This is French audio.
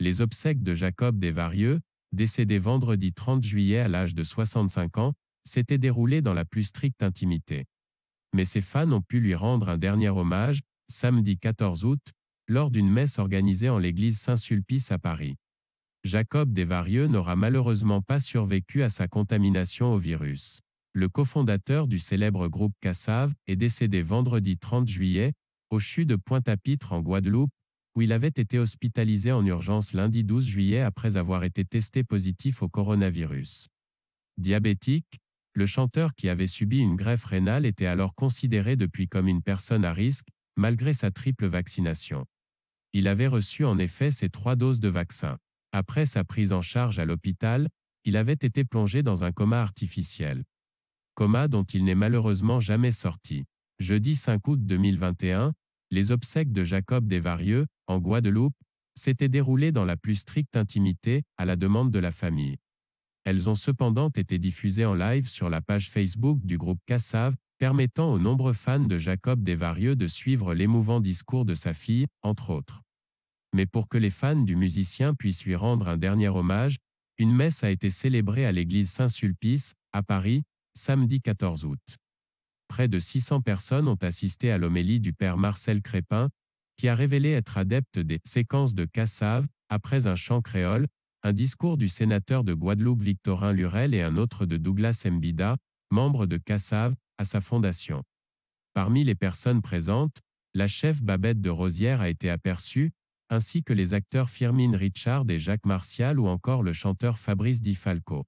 les obsèques de Jacob Desvarieux, décédé vendredi 30 juillet à l'âge de 65 ans, s'étaient déroulées dans la plus stricte intimité. Mais ses fans ont pu lui rendre un dernier hommage, samedi 14 août, lors d'une messe organisée en l'église Saint-Sulpice à Paris. Jacob Desvarieux n'aura malheureusement pas survécu à sa contamination au virus. Le cofondateur du célèbre groupe Cassave est décédé vendredi 30 juillet, au CHU de Pointe-à-Pitre en Guadeloupe, où il avait été hospitalisé en urgence lundi 12 juillet après avoir été testé positif au coronavirus. Diabétique, le chanteur qui avait subi une greffe rénale était alors considéré depuis comme une personne à risque, malgré sa triple vaccination. Il avait reçu en effet ses trois doses de vaccin. Après sa prise en charge à l'hôpital, il avait été plongé dans un coma artificiel. Coma dont il n'est malheureusement jamais sorti. Jeudi 5 août 2021, les obsèques de Jacob Desvarieux, en Guadeloupe, s'était déroulée dans la plus stricte intimité, à la demande de la famille. Elles ont cependant été diffusées en live sur la page Facebook du groupe Cassave, permettant aux nombreux fans de Jacob Desvarieux de suivre l'émouvant discours de sa fille, entre autres. Mais pour que les fans du musicien puissent lui rendre un dernier hommage, une messe a été célébrée à l'église Saint-Sulpice, à Paris, samedi 14 août. Près de 600 personnes ont assisté à l'homélie du père Marcel Crépin, qui a révélé être adepte des séquences de Cassav, après un chant créole, un discours du sénateur de Guadeloupe Victorin Lurel et un autre de Douglas Mbida, membre de Cassav, à sa fondation. Parmi les personnes présentes, la chef Babette de Rosière a été aperçue, ainsi que les acteurs Firmin Richard et Jacques Martial ou encore le chanteur Fabrice Di Falco.